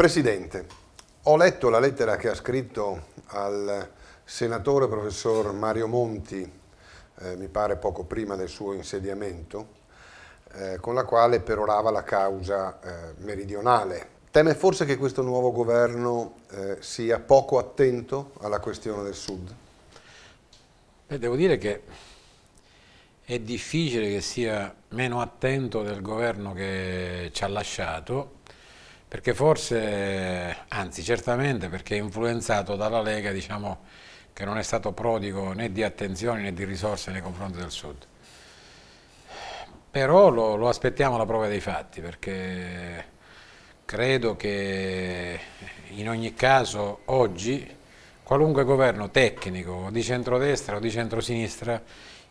Presidente, ho letto la lettera che ha scritto al senatore professor Mario Monti, eh, mi pare poco prima del suo insediamento, eh, con la quale perorava la causa eh, meridionale. Teme forse che questo nuovo governo eh, sia poco attento alla questione del Sud? Beh, devo dire che è difficile che sia meno attento del governo che ci ha lasciato, perché forse, anzi certamente perché è influenzato dalla Lega diciamo, che non è stato prodigo né di attenzioni né di risorse nei confronti del Sud. Però lo, lo aspettiamo alla prova dei fatti perché credo che in ogni caso oggi qualunque governo tecnico di centrodestra o di centrosinistra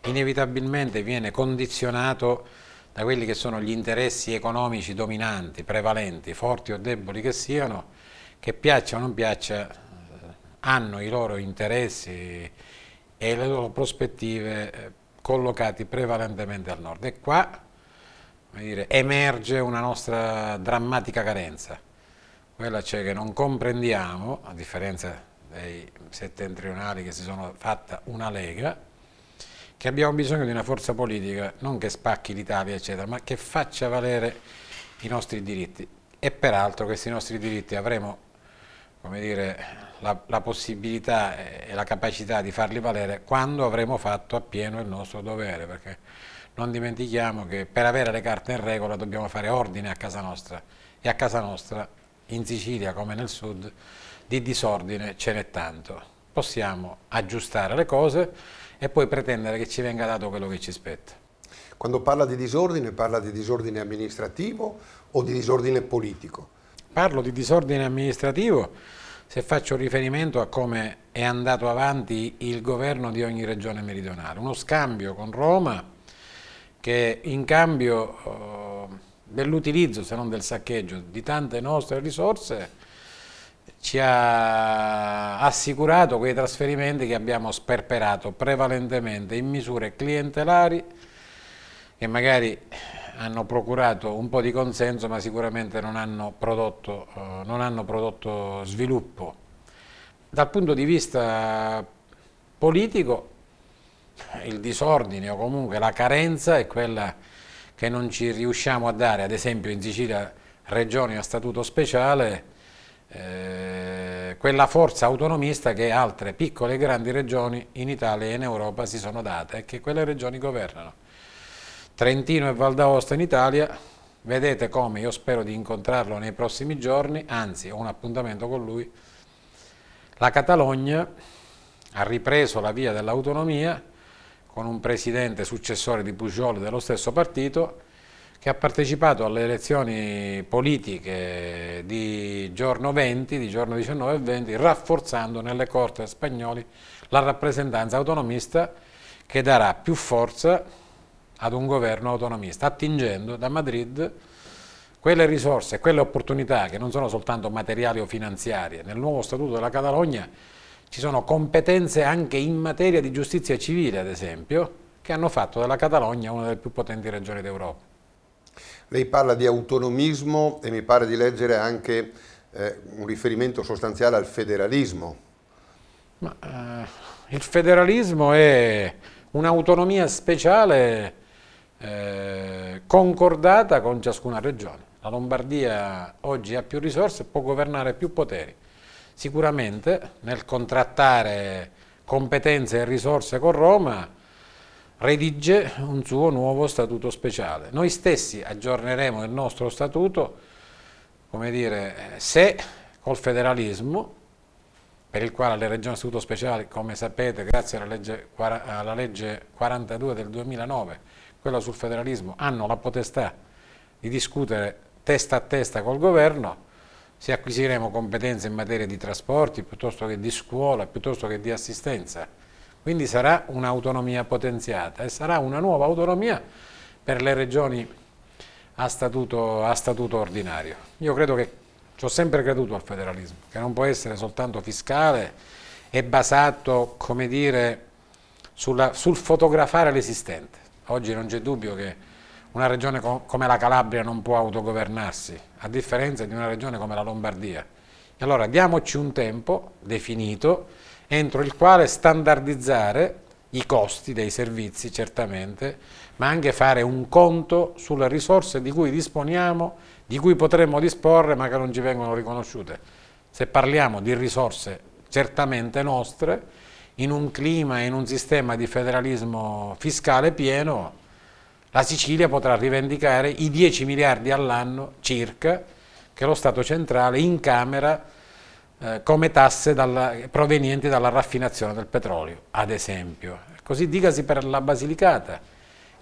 inevitabilmente viene condizionato da quelli che sono gli interessi economici dominanti, prevalenti, forti o deboli che siano, che piaccia o non piaccia, eh, hanno i loro interessi e le loro prospettive eh, collocati prevalentemente al nord. E qua dire, emerge una nostra drammatica carenza, quella cioè che non comprendiamo, a differenza dei settentrionali che si sono fatta una lega, che abbiamo bisogno di una forza politica non che spacchi l'Italia, eccetera, ma che faccia valere i nostri diritti. E peraltro questi nostri diritti avremo dire, la, la, possibilità e la capacità di farli valere quando avremo fatto appieno il nostro dovere, perché non dimentichiamo che per avere le carte in regola dobbiamo fare ordine a casa nostra e a casa nostra, in Sicilia come nel sud, di disordine ce n'è tanto. Possiamo aggiustare le cose e poi pretendere che ci venga dato quello che ci spetta. Quando parla di disordine, parla di disordine amministrativo o di disordine politico? Parlo di disordine amministrativo se faccio riferimento a come è andato avanti il governo di ogni regione meridionale. Uno scambio con Roma che in cambio eh, dell'utilizzo, se non del saccheggio, di tante nostre risorse ci ha assicurato quei trasferimenti che abbiamo sperperato prevalentemente in misure clientelari che magari hanno procurato un po' di consenso ma sicuramente non hanno prodotto, eh, non hanno prodotto sviluppo. Dal punto di vista politico il disordine o comunque la carenza è quella che non ci riusciamo a dare, ad esempio in Sicilia regioni a statuto speciale eh, quella forza autonomista che altre piccole e grandi regioni in Italia e in Europa si sono date e che quelle regioni governano. Trentino e Val d'Aosta in Italia, vedete come io spero di incontrarlo nei prossimi giorni, anzi ho un appuntamento con lui, la Catalogna ha ripreso la via dell'autonomia con un presidente successore di Pujol dello stesso partito che ha partecipato alle elezioni politiche di giorno 20, di giorno 19 e 20, rafforzando nelle corte spagnole la rappresentanza autonomista che darà più forza ad un governo autonomista, attingendo da Madrid quelle risorse e quelle opportunità che non sono soltanto materiali o finanziarie. Nel nuovo Statuto della Catalogna ci sono competenze anche in materia di giustizia civile, ad esempio, che hanno fatto della Catalogna una delle più potenti regioni d'Europa. Lei parla di autonomismo e mi pare di leggere anche eh, un riferimento sostanziale al federalismo. Ma, eh, il federalismo è un'autonomia speciale eh, concordata con ciascuna regione. La Lombardia oggi ha più risorse e può governare più poteri. Sicuramente nel contrattare competenze e risorse con Roma redige un suo nuovo statuto speciale. Noi stessi aggiorneremo il nostro statuto, come dire, se col federalismo, per il quale le regioni a statuto speciale, come sapete, grazie alla legge, alla legge 42 del 2009, quella sul federalismo, hanno la potestà di discutere testa a testa col governo, se acquisiremo competenze in materia di trasporti, piuttosto che di scuola, piuttosto che di assistenza, quindi sarà un'autonomia potenziata e sarà una nuova autonomia per le regioni a statuto, a statuto ordinario. Io credo che, ci ho sempre creduto al federalismo, che non può essere soltanto fiscale e basato, come dire, sulla, sul fotografare l'esistente. Oggi non c'è dubbio che una regione com come la Calabria non può autogovernarsi, a differenza di una regione come la Lombardia. E allora diamoci un tempo definito entro il quale standardizzare i costi dei servizi certamente, ma anche fare un conto sulle risorse di cui disponiamo, di cui potremmo disporre ma che non ci vengono riconosciute. Se parliamo di risorse certamente nostre, in un clima e in un sistema di federalismo fiscale pieno, la Sicilia potrà rivendicare i 10 miliardi all'anno circa che lo Stato centrale incamera eh, come tasse dal, provenienti dalla raffinazione del petrolio, ad esempio. Così dicasi per la Basilicata,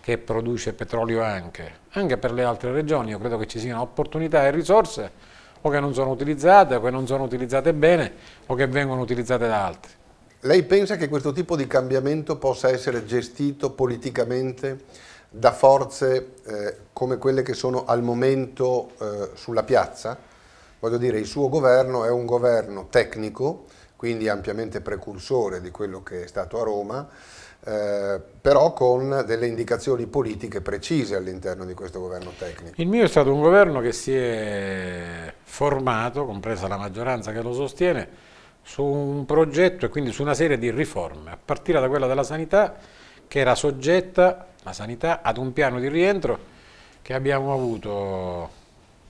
che produce petrolio anche, anche per le altre regioni, io credo che ci siano opportunità e risorse o che non sono utilizzate, o che non sono utilizzate bene, o che vengono utilizzate da altri. Lei pensa che questo tipo di cambiamento possa essere gestito politicamente da forze eh, come quelle che sono al momento eh, sulla piazza? Voglio dire, il suo governo è un governo tecnico, quindi ampiamente precursore di quello che è stato a Roma, eh, però con delle indicazioni politiche precise all'interno di questo governo tecnico. Il mio è stato un governo che si è formato, compresa la maggioranza che lo sostiene, su un progetto e quindi su una serie di riforme, a partire da quella della sanità che era soggetta, la sanità, ad un piano di rientro che abbiamo avuto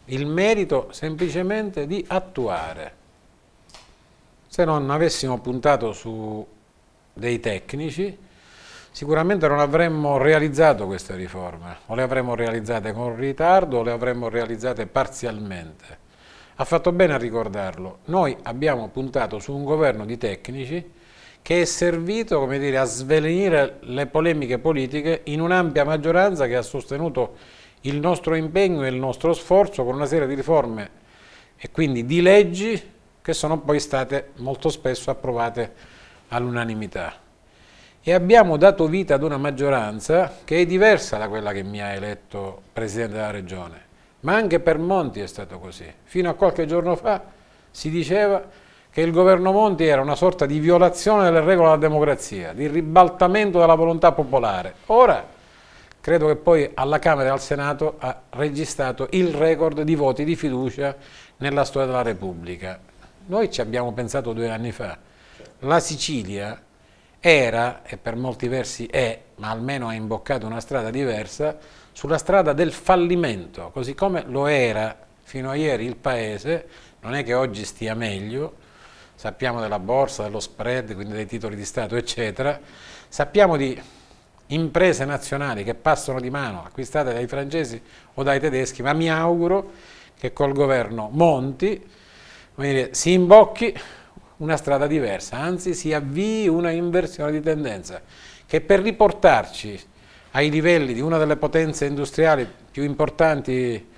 il merito semplicemente di attuare. Se non avessimo puntato su dei tecnici, sicuramente non avremmo realizzato queste riforme, o le avremmo realizzate con ritardo, o le avremmo realizzate parzialmente. Ha fatto bene a ricordarlo, noi abbiamo puntato su un governo di tecnici che è servito come dire, a svelenire le polemiche politiche in un'ampia maggioranza che ha sostenuto il nostro impegno e il nostro sforzo con una serie di riforme e quindi di leggi che sono poi state molto spesso approvate all'unanimità. E abbiamo dato vita ad una maggioranza che è diversa da quella che mi ha eletto Presidente della Regione, ma anche per Monti è stato così. Fino a qualche giorno fa si diceva che il governo Monti era una sorta di violazione delle regole della democrazia, di ribaltamento della volontà popolare. Ora credo che poi alla Camera e al Senato ha registrato il record di voti di fiducia nella storia della Repubblica. Noi ci abbiamo pensato due anni fa, la Sicilia era, e per molti versi è, ma almeno ha imboccato una strada diversa, sulla strada del fallimento, così come lo era fino a ieri il Paese, non è che oggi stia meglio, sappiamo della borsa, dello spread, quindi dei titoli di Stato, eccetera, sappiamo di imprese nazionali che passano di mano acquistate dai francesi o dai tedeschi, ma mi auguro che col governo Monti dire, si imbocchi una strada diversa, anzi si avvii una inversione di tendenza che per riportarci ai livelli di una delle potenze industriali più importanti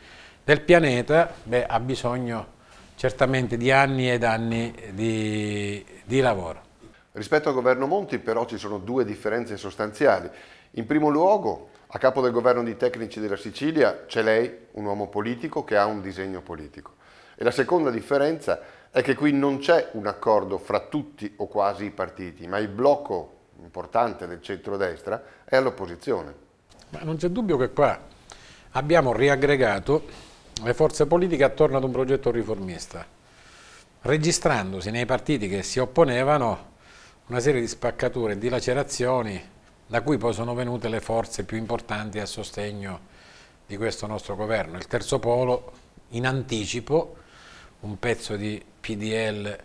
del pianeta beh, ha bisogno certamente di anni ed anni di, di lavoro. Rispetto al governo Monti però ci sono due differenze sostanziali. In primo luogo, a capo del governo di tecnici della Sicilia c'è lei, un uomo politico che ha un disegno politico. E la seconda differenza è che qui non c'è un accordo fra tutti o quasi i partiti, ma il blocco importante del centrodestra è all'opposizione. Ma non c'è dubbio che qua abbiamo riaggregato le forze politiche attorno ad un progetto riformista, registrandosi nei partiti che si opponevano una serie di spaccature e di lacerazioni da cui poi sono venute le forze più importanti a sostegno di questo nostro governo. Il terzo polo in anticipo, un pezzo di PDL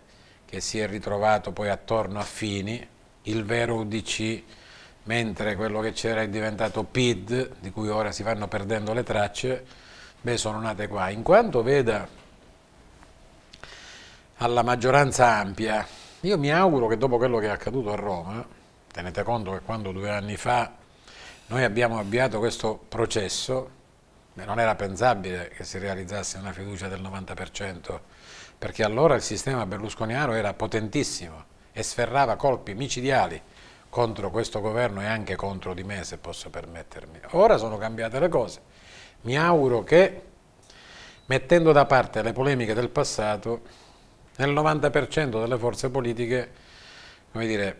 che si è ritrovato poi attorno a Fini, il vero UDC, mentre quello che c'era è diventato PID, di cui ora si vanno perdendo le tracce, beh sono nate qua. In quanto veda alla maggioranza ampia io mi auguro che dopo quello che è accaduto a Roma, tenete conto che quando due anni fa noi abbiamo avviato questo processo, non era pensabile che si realizzasse una fiducia del 90%, perché allora il sistema berlusconiano era potentissimo e sferrava colpi micidiali contro questo governo e anche contro di me, se posso permettermi. Ora sono cambiate le cose. Mi auguro che, mettendo da parte le polemiche del passato, nel 90% delle forze politiche dire,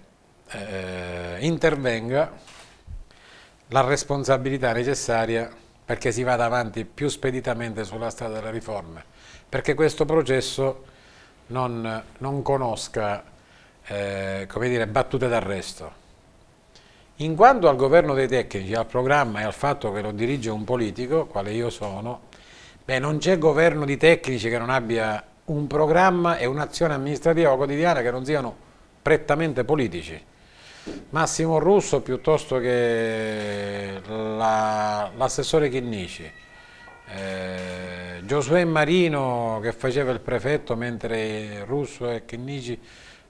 eh, intervenga la responsabilità necessaria perché si vada avanti più speditamente sulla strada delle riforme, perché questo processo non, non conosca eh, dire, battute d'arresto. In quanto al governo dei tecnici, al programma e al fatto che lo dirige un politico, quale io sono, beh, non c'è governo di tecnici che non abbia un programma e un'azione amministrativa quotidiana che non siano prettamente politici. Massimo Russo piuttosto che l'assessore la, Chinnici, eh, Giosuè Marino che faceva il prefetto mentre Russo e Chinnici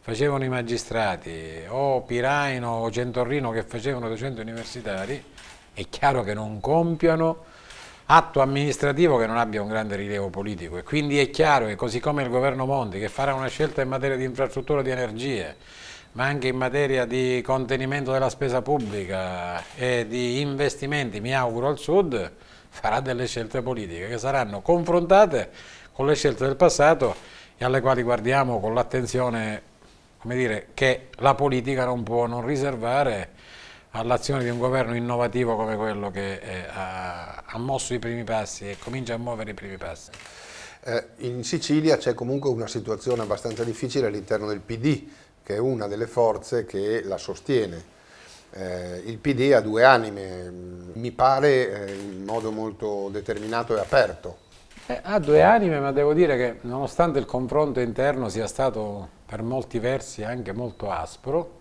facevano i magistrati, o Piraino o Centorrino che facevano docenti universitari, è chiaro che non compiano atto amministrativo che non abbia un grande rilievo politico e quindi è chiaro che così come il governo Monti che farà una scelta in materia di infrastruttura di energie ma anche in materia di contenimento della spesa pubblica e di investimenti, mi auguro al Sud, farà delle scelte politiche che saranno confrontate con le scelte del passato e alle quali guardiamo con l'attenzione come dire, che la politica non può non riservare all'azione di un governo innovativo come quello che eh, ha, mosso i primi passi e comincia a muovere i primi passi? Eh, in Sicilia c'è comunque una situazione abbastanza difficile all'interno del PD, che è una delle forze che la sostiene. Eh, il PD ha due anime, mm, mi pare eh, in modo molto determinato e aperto. Eh, ha due anime, ma devo dire che nonostante il confronto interno sia stato per molti versi anche molto aspro,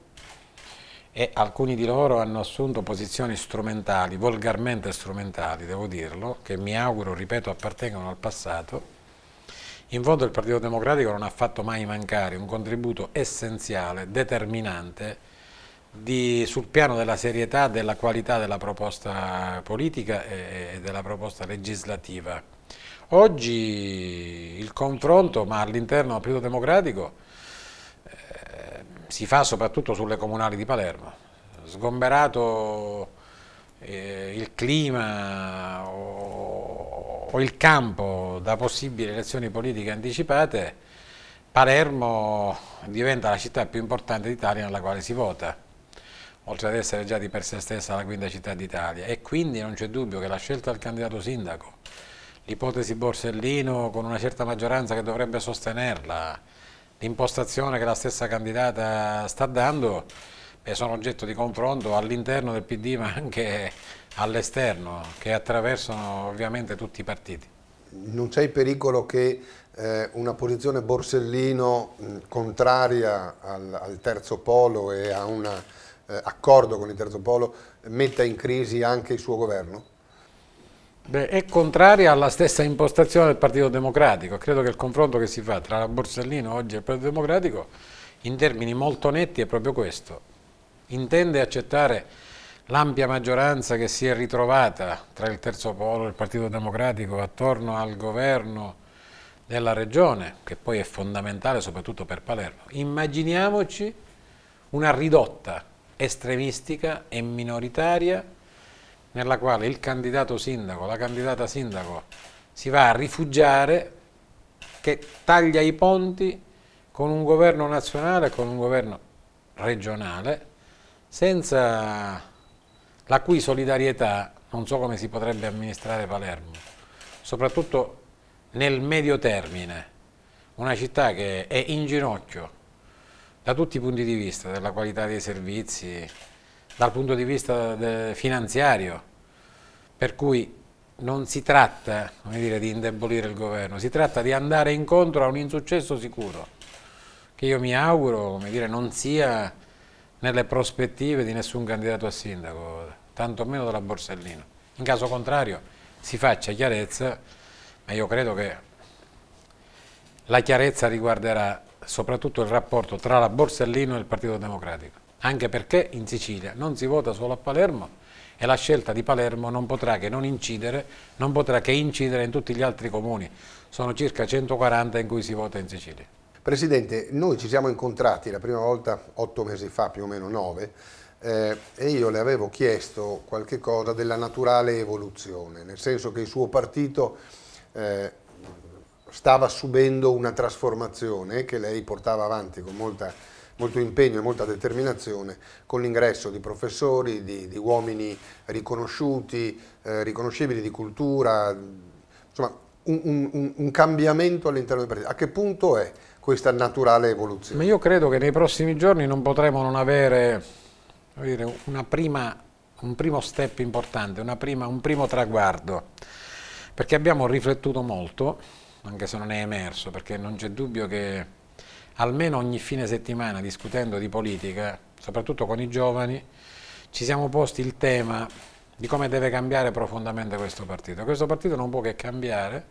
e alcuni di loro hanno assunto posizioni strumentali, volgarmente strumentali, devo dirlo, che mi auguro, ripeto, appartengono al passato. In fondo il Partito Democratico non ha fatto mai mancare un contributo essenziale, determinante, di, sul piano della serietà, della qualità della proposta politica e della proposta legislativa. Oggi il confronto, ma all'interno del Partito Democratico, eh, si fa soprattutto sulle comunali di Palermo, sgomberato eh, il clima o, o, il campo da possibili elezioni politiche anticipate, Palermo diventa la città più importante d'Italia nella quale si vota, oltre ad essere già di per sé stessa la quinta città d'Italia e quindi non c'è dubbio che la scelta del candidato sindaco, l'ipotesi Borsellino con una certa maggioranza che dovrebbe sostenerla, l'impostazione che la stessa candidata sta dando sono oggetto di confronto all'interno del PD ma anche all'esterno che attraversano ovviamente tutti i partiti. Non c'è il pericolo che eh, una posizione Borsellino mh, contraria al, al, terzo polo e a un eh, accordo con il terzo polo metta in crisi anche il suo governo? Beh, è contraria alla stessa impostazione del Partito Democratico. Credo che il confronto che si fa tra la Borsellino oggi e il Partito Democratico in termini molto netti è proprio questo. Intende accettare l'ampia maggioranza che si è ritrovata tra il terzo polo e il Partito Democratico attorno al governo della regione, che poi è fondamentale soprattutto per Palermo. Immaginiamoci una ridotta estremistica e minoritaria nella quale il candidato sindaco, la candidata sindaco si va a rifugiare, che taglia i ponti con un governo nazionale, e con un governo regionale, senza la cui solidarietà non so come si potrebbe amministrare Palermo, soprattutto nel medio termine, una città che è in ginocchio da tutti i punti di vista, della qualità dei servizi, dal punto di vista eh, finanziario, per cui non si tratta dire, di indebolire il governo, si tratta di andare incontro a un insuccesso sicuro, che io mi auguro dire, non sia nelle prospettive di nessun candidato a sindaco, tantomeno della Borsellino. In caso contrario si faccia chiarezza, ma io credo che la chiarezza riguarderà soprattutto il rapporto tra la Borsellino e il Partito Democratico anche perché in Sicilia non si vota solo a Palermo e la scelta di Palermo non potrà che, non incidere, non potrà che incidere in tutti gli altri comuni. Sono circa 140 in cui si vota in Sicilia. Presidente, noi ci siamo incontrati la prima volta otto mesi fa, più o meno nove, eh, e io le avevo chiesto qualche cosa della naturale evoluzione, nel senso che il suo partito eh, stava subendo una trasformazione che lei portava avanti con molta molto impegno e molta determinazione con l'ingresso di professori, di, di uomini riconosciuti, eh, riconoscibili di cultura, insomma un, un, un cambiamento all'interno del partito. A che punto è questa naturale evoluzione? Ma io credo che nei prossimi giorni non potremo non avere dire, prima, un primo step importante, prima, un primo traguardo, perché abbiamo riflettuto molto, anche se non è emerso, perché non c'è dubbio che almeno ogni fine settimana discutendo di politica, soprattutto con i giovani, ci siamo posti il tema di come deve cambiare profondamente questo partito. Questo partito non può che cambiare,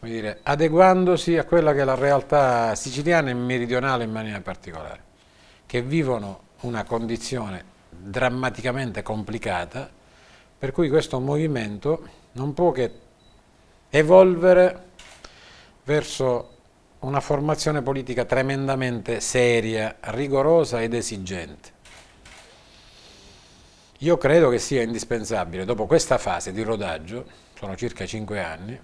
dire, adeguandosi a quella che è la realtà siciliana e meridionale in maniera particolare, che vivono una condizione drammaticamente complicata, per cui questo movimento non può che evolvere verso una formazione politica tremendamente seria, rigorosa ed esigente. Io credo che sia indispensabile, dopo questa fase di rodaggio, sono circa cinque anni,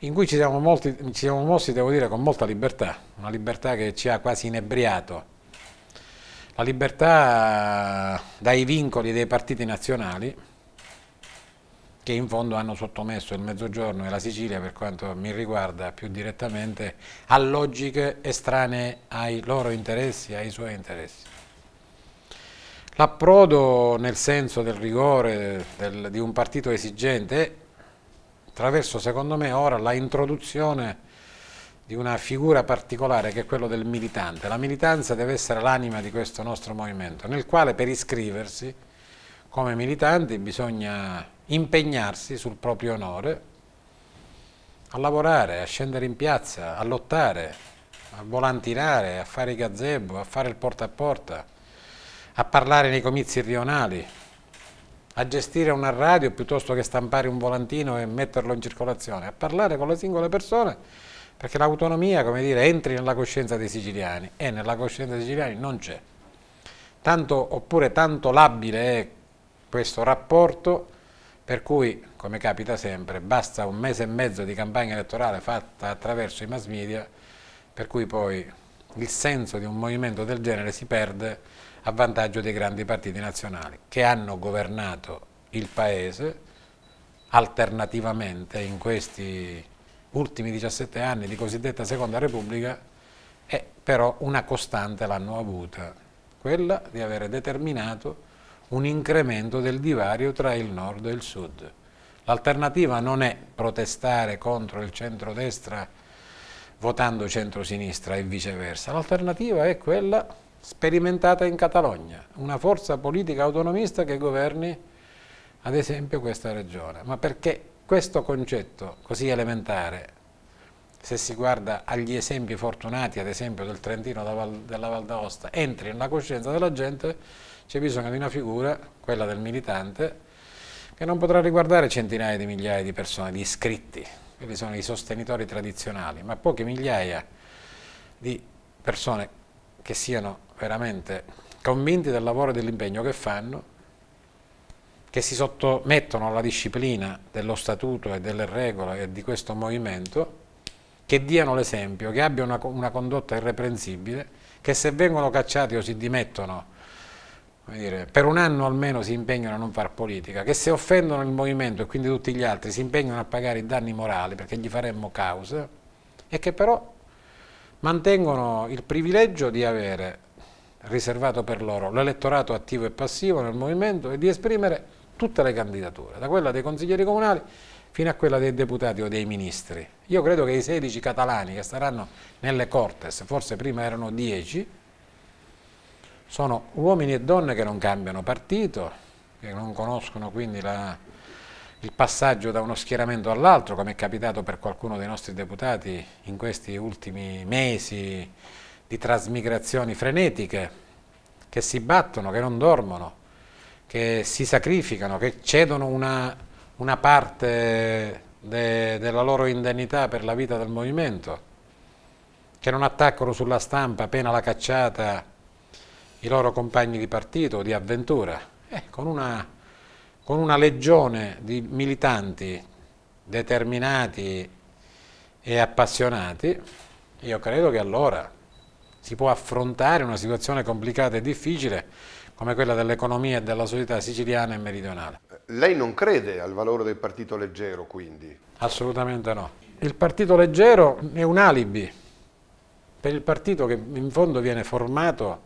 in cui ci siamo, molti, ci siamo mossi, devo dire, con molta libertà, una libertà che ci ha quasi inebriato, la libertà dai vincoli dei partiti nazionali, che in fondo hanno sottomesso il Mezzogiorno e la Sicilia, per quanto mi riguarda più direttamente, a logiche estranee ai loro interessi, ai suoi interessi. L'approdo nel senso del rigore del, di un partito esigente attraverso, secondo me, ora la introduzione di una figura particolare che è quella del militante. La militanza deve essere l'anima di questo nostro movimento, nel quale per iscriversi come militanti bisogna impegnarsi sul proprio onore, a lavorare, a scendere in piazza, a lottare, a volantinare, a fare i gazebo, a fare il porta a porta, a parlare nei comizi rionali, a gestire una radio piuttosto che stampare un volantino e metterlo in circolazione, a parlare con le singole persone perché l'autonomia, come dire, entri nella coscienza dei siciliani e nella coscienza dei siciliani non c'è. Tanto, oppure tanto labile è questo rapporto per cui, come capita sempre, basta un mese e mezzo di campagna elettorale fatta attraverso i mass media, per cui poi il senso di un movimento del genere si perde a vantaggio dei grandi partiti nazionali che hanno governato il Paese alternativamente in questi ultimi 17 anni di cosiddetta Seconda Repubblica, e però una costante l'hanno avuta, quella di avere determinato un incremento del divario tra il nord e il sud. L'alternativa non è protestare contro il centrodestra votando centrosinistra e viceversa, l'alternativa è quella sperimentata in Catalogna, una forza politica autonomista che governi ad esempio questa regione, ma perché questo concetto così elementare, se si guarda agli esempi fortunati, ad esempio del Trentino della Val d'Aosta, entri nella coscienza della gente c'è bisogno di una figura, quella del militante, che non potrà riguardare centinaia di migliaia di persone, di iscritti, quelli sono i sostenitori tradizionali, ma poche migliaia di persone che siano veramente convinti del lavoro e dell'impegno che fanno, che si sottomettono alla disciplina dello statuto e delle regole e di questo movimento, che diano l'esempio, che abbiano una, una condotta irreprensibile, che se vengono cacciati o si dimettono dire, per un anno almeno si impegnano a non far politica, che se offendono il movimento e quindi tutti gli altri si impegnano a pagare i danni morali perché gli faremmo causa e che però mantengono il privilegio di avere riservato per loro l'elettorato attivo e passivo nel movimento e di esprimere tutte le candidature, da quella dei consiglieri comunali fino a quella dei deputati o dei ministri. Io credo che i 16 catalani che staranno nelle Cortes, forse prima erano 10, sono uomini e donne che non cambiano partito, che non conoscono quindi la, il passaggio da uno schieramento all'altro, come è capitato per qualcuno dei nostri deputati in questi ultimi mesi di trasmigrazioni frenetiche, che si battono, che non dormono, che si sacrificano, che cedono una, una parte de, della loro indennità per la vita del movimento, che non attaccano sulla stampa appena la cacciata i loro compagni di partito, di avventura, eh, con, una, con una legione di militanti determinati e appassionati, io credo che allora si può affrontare una situazione complicata e difficile come quella dell'economia e della società siciliana e meridionale. Lei non crede al valore del partito leggero, quindi? Assolutamente no. Il partito leggero è un alibi per il partito che in fondo viene formato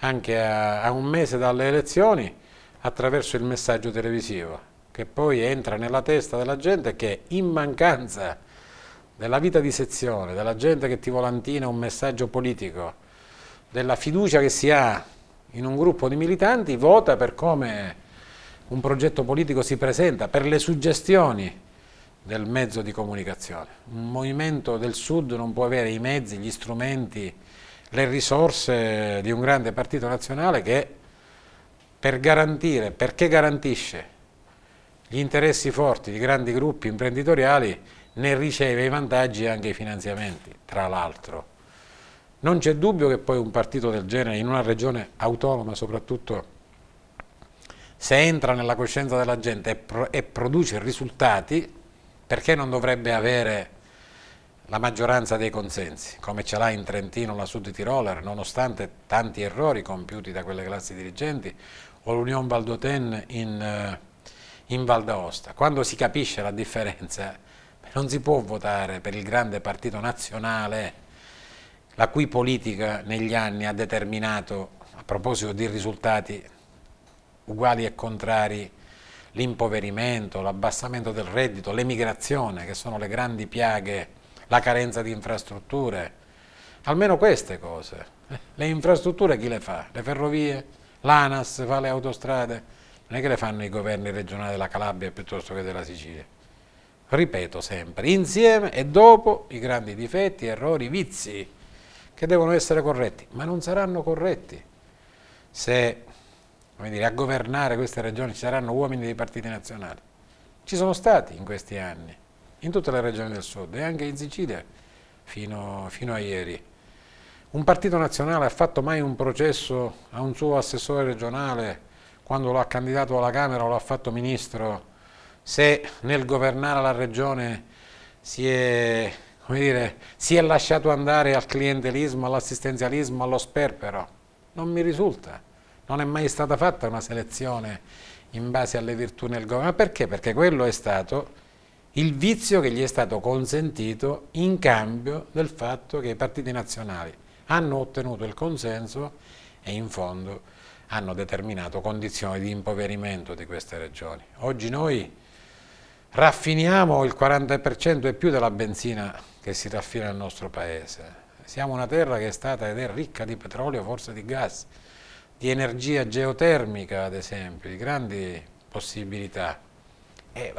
anche a, a un mese dalle elezioni attraverso il messaggio televisivo che poi entra nella testa della gente che in mancanza della vita di sezione, della gente che ti volantina un messaggio politico, della fiducia che si ha in un gruppo di militanti, vota per come un progetto politico si presenta, per le suggestioni del mezzo di comunicazione. Un movimento del Sud non può avere i mezzi, gli strumenti le risorse di un grande partito nazionale che per garantire, perché garantisce gli interessi forti di grandi gruppi imprenditoriali, ne riceve i vantaggi e anche i finanziamenti, tra l'altro. Non c'è dubbio che poi un partito del genere in una regione autonoma soprattutto se entra nella coscienza della gente e, pro e produce risultati, perché non dovrebbe avere la maggioranza dei consensi, come ce l'ha in Trentino la Sud Tiroler, nonostante tanti errori compiuti da quelle classi dirigenti, o l'Union Valdoten in, eh, in Val d'Aosta. Quando si capisce la differenza, non si può votare per il grande partito nazionale, la cui politica negli anni ha determinato, a proposito di risultati uguali e contrari, l'impoverimento, l'abbassamento del reddito, l'emigrazione, che sono le grandi piaghe la carenza di infrastrutture, almeno queste cose. Le infrastrutture chi le fa? Le ferrovie? L'ANAS fa le autostrade? Non è che le fanno i governi regionali della Calabria piuttosto che della Sicilia. Ripeto sempre, insieme e dopo i grandi difetti, errori, vizi che devono essere corretti, ma non saranno corretti se dire, a governare queste regioni ci saranno uomini dei partiti nazionali. Ci sono stati in questi anni in tutte le regioni del sud e anche in Sicilia fino, fino a ieri. Un partito nazionale ha fatto mai un processo a un suo assessore regionale quando lo ha candidato alla Camera o lo ha fatto ministro se nel governare la regione si è, dire, si è lasciato andare al clientelismo, all'assistenzialismo, allo sperpero? Non mi risulta. Non è mai stata fatta una selezione in base alle virtù nel governo. Ma perché? Perché quello è stato il vizio che gli è stato consentito in cambio del fatto che i partiti nazionali hanno ottenuto il consenso e in fondo hanno determinato condizioni di impoverimento di queste regioni. Oggi noi raffiniamo il 40% e più della benzina che si raffina nel nostro paese. Siamo una terra che è stata ed è ricca di petrolio, forse di gas, di energia geotermica ad esempio, di grandi possibilità. Eh,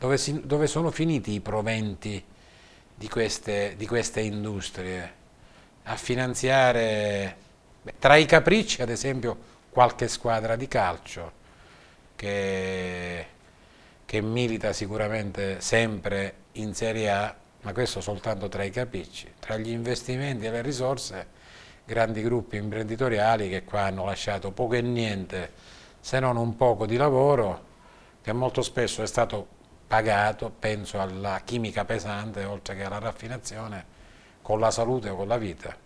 dove, si, dove sono finiti i proventi di queste, di queste industrie? A finanziare, beh, tra i capricci ad esempio, qualche squadra di calcio che, che milita sicuramente sempre in Serie A, ma questo soltanto tra i capricci. Tra gli investimenti e le risorse grandi gruppi imprenditoriali che qua hanno lasciato poco e niente, se non un poco di lavoro, che molto spesso è stato pagato, penso alla chimica pesante oltre che alla raffinazione, con la salute o con la vita.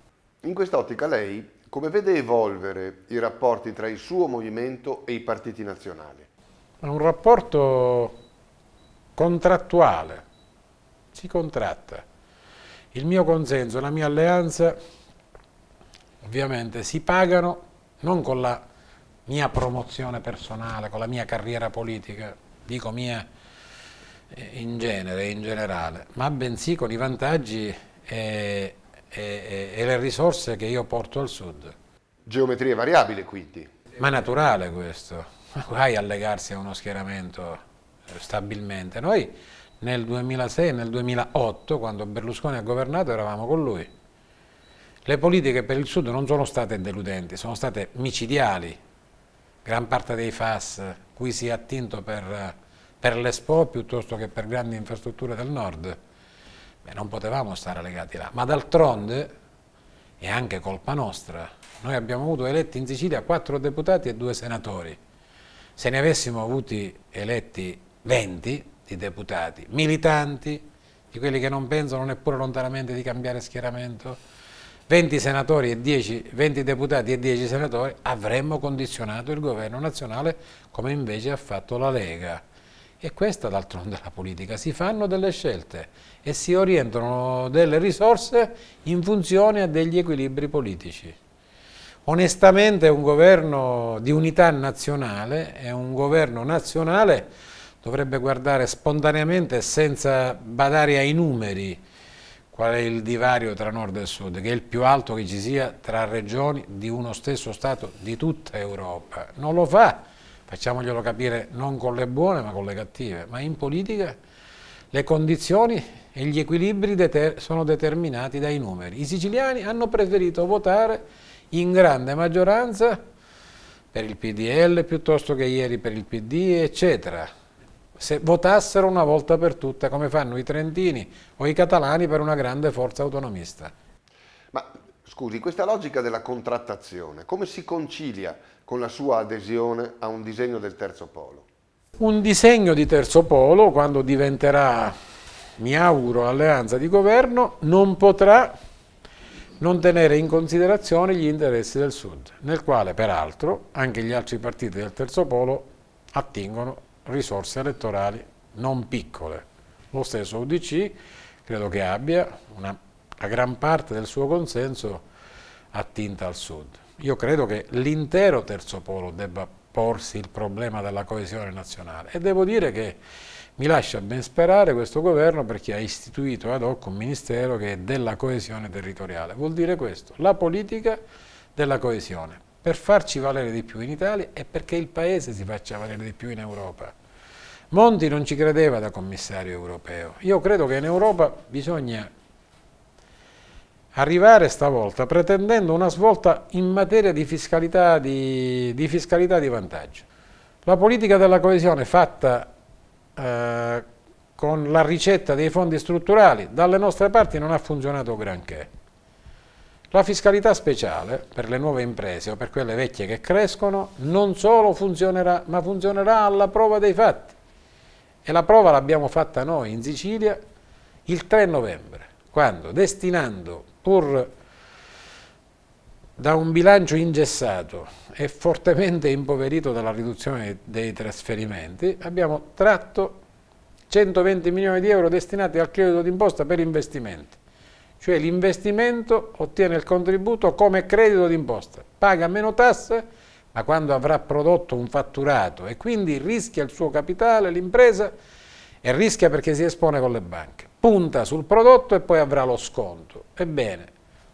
In quest'ottica lei come vede evolvere i rapporti tra il suo movimento e i partiti nazionali? È un rapporto contrattuale, si contratta. Il mio consenso e la mia alleanza ovviamente si pagano non con la mia promozione personale, con la mia carriera politica, dico mia eh, in genere, in generale, ma bensì con i vantaggi e, e, e le risorse che io porto al sud. Geometrie variabile quindi. Ma è naturale questo, guai a legarsi a uno schieramento eh, stabilmente. Noi nel 2006 e nel 2008, quando Berlusconi ha governato, eravamo con lui. Le politiche per il Sud non sono state deludenti, sono state micidiali. Gran parte dei FAS cui si è attinto per eh, per l'Expo piuttosto che per grandi infrastrutture del nord, Beh, non potevamo stare legati là. Ma d'altronde, è anche colpa nostra, noi abbiamo avuto eletti in Sicilia quattro deputati e due senatori. Se ne avessimo avuti eletti 20 di deputati, militanti, di quelli che non pensano neppure lontanamente di cambiare schieramento, 20 senatori e 10, 20 deputati e 10 senatori, avremmo condizionato il governo nazionale come invece ha fatto la Lega. E questa d'altronde è la politica, si fanno delle scelte e si orientano delle risorse in funzione a degli equilibri politici. Onestamente un governo di unità nazionale e un governo nazionale dovrebbe guardare spontaneamente senza badare ai numeri qual è il divario tra nord e sud, che è il più alto che ci sia tra regioni di uno stesso Stato di tutta Europa. Non lo fa facciamoglielo capire non con le buone ma con le cattive, ma in politica le condizioni e gli equilibri deter sono determinati dai numeri. I siciliani hanno preferito votare in grande maggioranza per il PDL piuttosto che ieri per il PD, eccetera. Se votassero una volta per tutte come fanno i trentini o i catalani per una grande forza autonomista. Ma scusi, questa logica della contrattazione, come si concilia con la sua adesione a un disegno del terzo polo. Un disegno di terzo polo, quando diventerà, mi auguro, alleanza di governo, non potrà non tenere in considerazione gli interessi del Sud, nel quale peraltro anche gli altri partiti del terzo polo attingono risorse elettorali non piccole. Lo stesso UDC credo che abbia una, una gran parte del suo consenso attinta al Sud. Io credo che l'intero terzo polo debba porsi il problema della coesione nazionale e devo dire che mi lascia ben sperare questo governo perché ha istituito ad hoc un ministero che è della coesione territoriale. Vuol dire questo, la politica della coesione, per farci valere di più in Italia e perché il Paese si faccia valere di più in Europa. Monti non ci credeva da commissario europeo. Io credo che in Europa bisogna arrivare stavolta pretendendo una svolta in materia di fiscalità di, di, fiscalità di vantaggio. La politica della coesione fatta eh, con la ricetta dei fondi strutturali dalle nostre parti non ha funzionato granché. La fiscalità speciale per le nuove imprese o per quelle vecchie che crescono non solo funzionerà, ma funzionerà alla prova dei fatti. E la prova l'abbiamo fatta noi in Sicilia il 3 novembre, quando destinando pur da un bilancio ingessato e fortemente impoverito dalla riduzione dei trasferimenti, abbiamo tratto 120 milioni di euro destinati al credito d'imposta per investimenti. Cioè l'investimento ottiene il contributo come credito d'imposta, paga meno tasse, ma quando avrà prodotto un fatturato e quindi rischia il suo capitale, l'impresa, e rischia perché si espone con le banche punta sul prodotto e poi avrà lo sconto. Ebbene,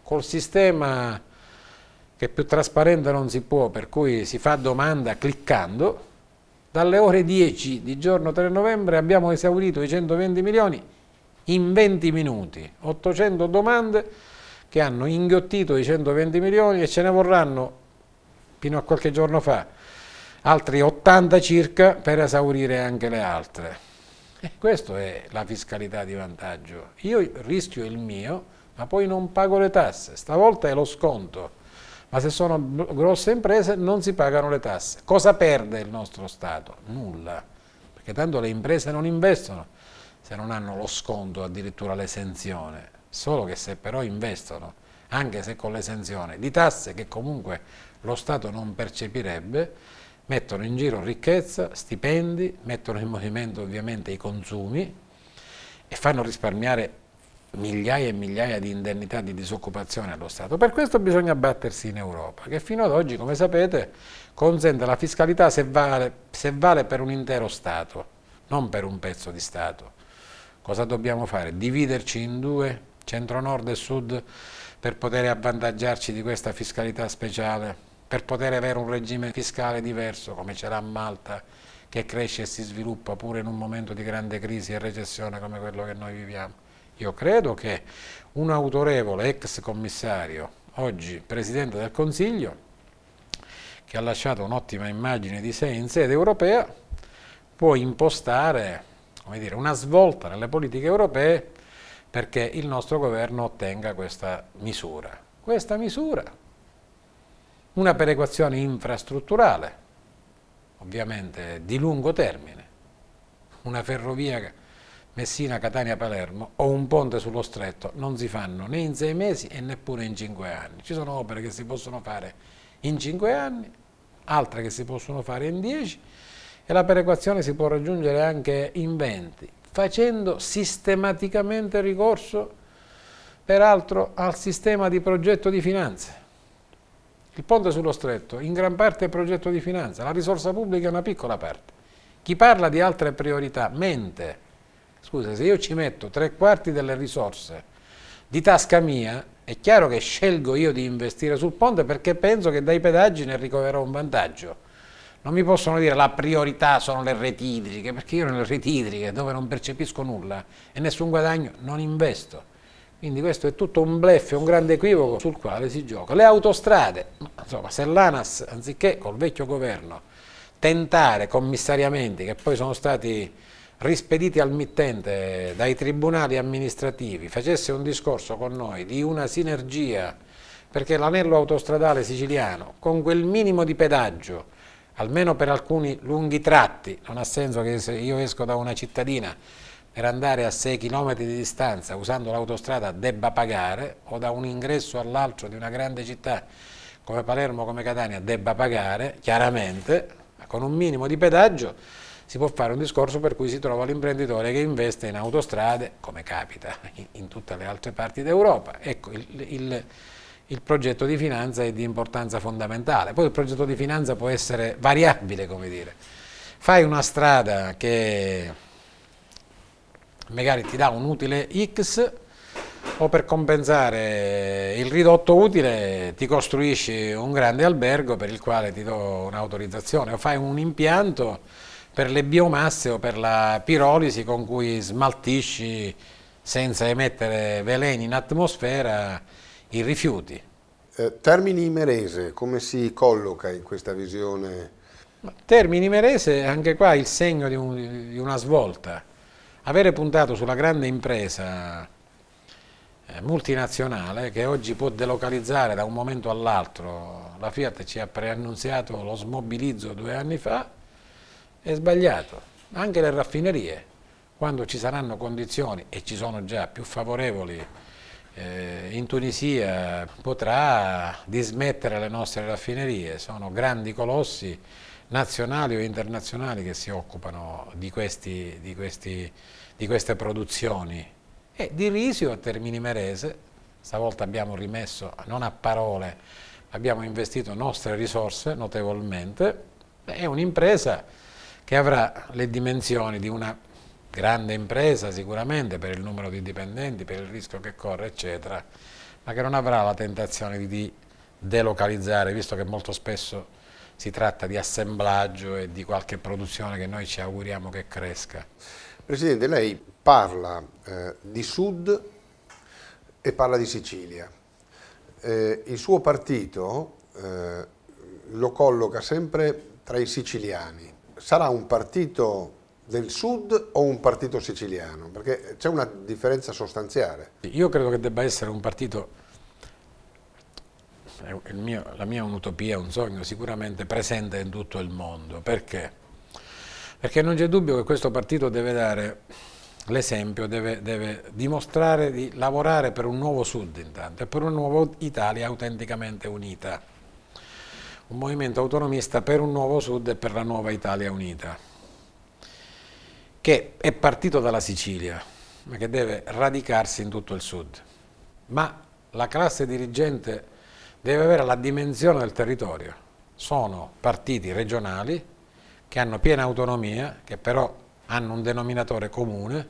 col sistema che più trasparente non si può, per cui si fa domanda cliccando, dalle ore 10 di giorno 3 novembre abbiamo esaurito i 120 milioni in 20 minuti, 800 domande che hanno inghiottito i 120 milioni e ce ne vorranno, fino a qualche giorno fa, altri 80 circa per esaurire anche le altre. Questa è la fiscalità di vantaggio. Io rischio il mio, ma poi non pago le tasse. Stavolta è lo sconto. Ma se sono grosse imprese non si pagano le tasse. Cosa perde il nostro Stato? Nulla. Perché tanto le imprese non investono se non hanno lo sconto, addirittura l'esenzione. Solo che se però investono, anche se con l'esenzione di tasse che comunque lo Stato non percepirebbe, mettono in giro ricchezza, stipendi, mettono in movimento ovviamente i consumi e fanno risparmiare migliaia e migliaia di indennità di disoccupazione allo Stato. Per questo bisogna battersi in Europa, che fino ad oggi, come sapete, consente la fiscalità se vale, se vale per un intero Stato, non per un pezzo di Stato. Cosa dobbiamo fare? Dividerci in due, centro-nord e sud, per poter avvantaggiarci di questa fiscalità speciale? per poter avere un regime fiscale diverso come c'era a Malta che cresce e si sviluppa pure in un momento di grande crisi e recessione come quello che noi viviamo. Io credo che un autorevole ex commissario, oggi Presidente del Consiglio, che ha lasciato un'ottima immagine di sé in sede europea, può impostare dire, una svolta nelle politiche europee perché il nostro governo ottenga questa misura. Questa misura una perequazione infrastrutturale, ovviamente di lungo termine, una ferrovia Messina-Catania-Palermo o un ponte sullo stretto non si fanno né in sei mesi e neppure in cinque anni. Ci sono opere che si possono fare in cinque anni, altre che si possono fare in dieci e la perequazione si può raggiungere anche in venti, facendo sistematicamente ricorso peraltro al sistema di progetto di finanze il ponte sullo stretto in gran parte è progetto di finanza, la risorsa pubblica è una piccola parte. Chi parla di altre priorità mente. Scusa, se io ci metto tre quarti delle risorse di tasca mia, è chiaro che scelgo io di investire sul ponte perché penso che dai pedaggi ne ricoverò un vantaggio. Non mi possono dire la priorità sono le reti idriche, perché io nelle reti idriche dove non percepisco nulla e nessun guadagno non investo. Quindi questo è tutto un blef, un grande equivoco sul quale si gioca. Le autostrade, insomma, se l'ANAS, anziché col vecchio governo, tentare commissariamenti che poi sono stati rispediti al mittente dai tribunali amministrativi, facesse un discorso con noi di una sinergia, perché l'anello autostradale siciliano, con quel minimo di pedaggio, almeno per alcuni lunghi tratti, non ha senso che se io esco da una cittadina per andare a 6 km di distanza usando l'autostrada debba pagare o da un ingresso all'altro di una grande città come Palermo, come Catania debba pagare, chiaramente con un minimo di pedaggio si può fare un discorso per cui si trova l'imprenditore che investe in autostrade, come capita in, tutte le altre parti d'Europa. Ecco, il, il, il progetto di finanza è di importanza fondamentale. Poi il progetto di finanza può essere variabile, come dire. Fai una strada che magari ti dà un utile X o per compensare il ridotto utile ti costruisci un grande albergo per il quale ti do un'autorizzazione o fai un impianto per le biomasse o per la pirolisi con cui smaltisci senza emettere veleni in atmosfera i rifiuti. Eh, Termini merese, come si colloca in questa visione? Termini merese, anche qua il segno di, un, di una svolta avere puntato sulla grande impresa eh, multinazionale che oggi può delocalizzare da un momento all'altro, la Fiat ci ha preannunziato lo smobilizzo due anni fa, è sbagliato. Anche le raffinerie, quando ci saranno condizioni, e ci sono già più favorevoli, eh, in Tunisia potrà dismettere le nostre raffinerie, sono grandi colossi nazionali o internazionali che si occupano di, questi, di, questi, di queste produzioni. E di Risio a Termini Merese, stavolta abbiamo rimesso, non a parole, abbiamo investito nostre risorse notevolmente, è un'impresa che avrà le dimensioni di una grande impresa sicuramente per il numero di dipendenti, per il rischio che corre, eccetera, ma che non avrà la tentazione di delocalizzare, visto che molto spesso si tratta di assemblaggio e di qualche produzione che noi ci auguriamo che cresca. Presidente, lei parla eh, di Sud e parla di Sicilia. Eh, il suo partito eh, lo colloca sempre tra i siciliani. Sarà un partito del sud o un partito siciliano? Perché c'è una differenza sostanziale. Io credo che debba essere un partito mio, la mia è un'utopia, un sogno sicuramente presente in tutto il mondo. Perché? Perché non c'è dubbio che questo partito deve dare l'esempio, deve, deve, dimostrare di lavorare per un nuovo Sud intanto e per una nuova Italia autenticamente unita. Un movimento autonomista per un nuovo Sud e per la nuova Italia unita, che è partito dalla Sicilia, ma che deve radicarsi in tutto il Sud. Ma la classe dirigente deve avere la dimensione del territorio. Sono partiti regionali che hanno piena autonomia, che però hanno un denominatore comune,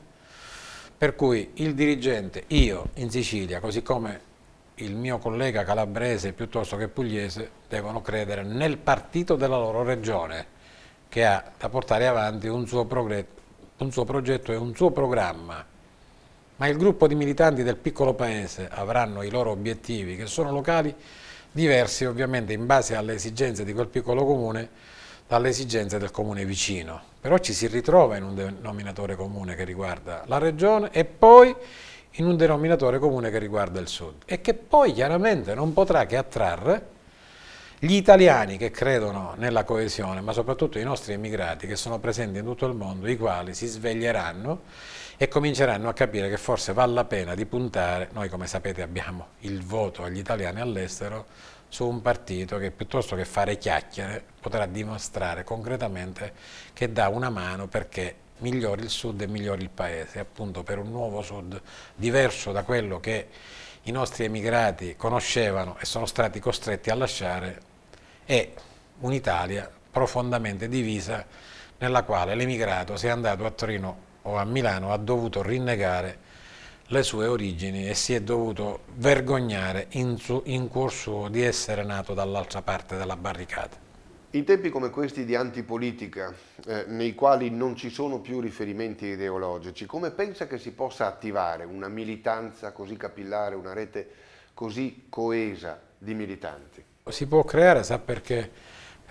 per cui il dirigente, io in Sicilia, così come il mio collega calabrese piuttosto che pugliese, devono credere nel partito della loro regione, che ha da portare avanti un suo, un suo progetto e un suo programma ma il gruppo di militanti del piccolo paese avranno i loro obiettivi che sono locali diversi ovviamente in base alle esigenze di quel piccolo comune dalle esigenze del comune vicino. Però ci si ritrova in un denominatore comune che riguarda la regione e poi in un denominatore comune che riguarda il sud e che poi chiaramente non potrà che attrarre gli italiani che credono nella coesione, ma soprattutto i nostri emigrati che sono presenti in tutto il mondo, i quali si sveglieranno e cominceranno a capire che forse vale la pena di puntare, noi come sapete abbiamo il voto agli italiani all'estero, su un partito che piuttosto che fare chiacchiere potrà dimostrare concretamente che dà una mano perché migliori il sud e migliori il paese, appunto per un nuovo sud diverso da quello che i nostri emigrati conoscevano e sono stati costretti a lasciare e un'Italia profondamente divisa nella quale l'emigrato si è andato a Torino o a Milano ha dovuto rinnegare le sue origini e si è dovuto vergognare in, su, in cuor suo di essere nato dall'altra parte della barricata. In tempi come questi di antipolitica, eh, nei quali non ci sono più riferimenti ideologici, come pensa che si possa attivare una militanza così capillare, una rete così coesa di militanti? Si può creare, sa perché?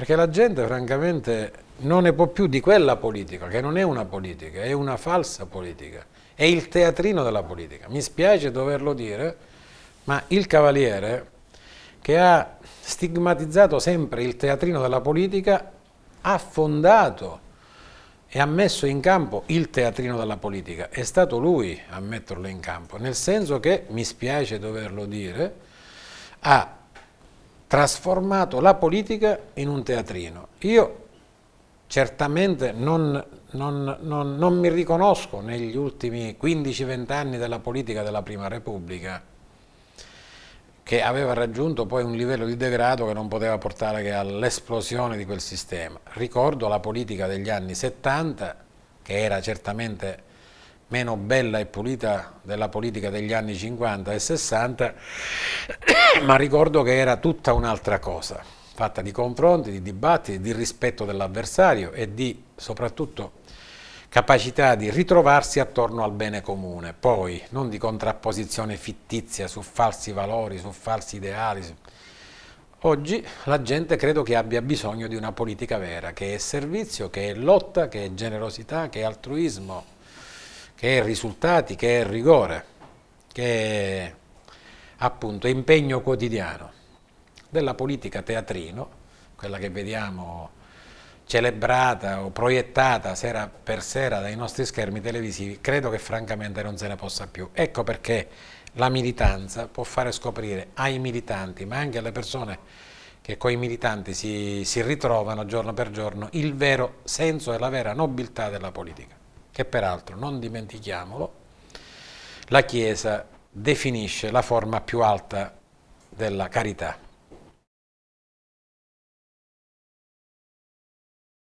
Perché la gente francamente non ne può più di quella politica, che non è una politica, è una falsa politica, è il teatrino della politica. Mi spiace doverlo dire, ma il Cavaliere, che ha stigmatizzato sempre il teatrino della politica, ha fondato e ha messo in campo il teatrino della politica. È stato lui a metterlo in campo, nel senso che, mi spiace doverlo dire, ha trasformato la politica in un teatrino. Io certamente non, non, non, non mi riconosco negli ultimi 15-20 anni della politica della Prima Repubblica, che aveva raggiunto poi un livello di degrado che non poteva portare che all'esplosione di quel sistema. Ricordo la politica degli anni 70, che era certamente meno bella e pulita della politica degli anni 50 e 60, ma ricordo che era tutta un'altra cosa, fatta di confronti, di dibattiti, di rispetto dell'avversario e di soprattutto capacità di ritrovarsi attorno al bene comune, poi non di contrapposizione fittizia su falsi valori, su falsi ideali. Oggi la gente credo che abbia bisogno di una politica vera, che è servizio, che è lotta, che è generosità, che è altruismo, che è risultati, che è rigore, che è appunto impegno quotidiano della politica teatrino, quella che vediamo celebrata o proiettata sera per sera dai nostri schermi televisivi, credo che francamente non se ne possa più. Ecco perché la militanza può fare scoprire ai militanti, ma anche alle persone che coi militanti si, si ritrovano giorno per giorno, il vero senso e la vera nobiltà della politica che peraltro, non dimentichiamolo, la Chiesa definisce la forma più alta della carità.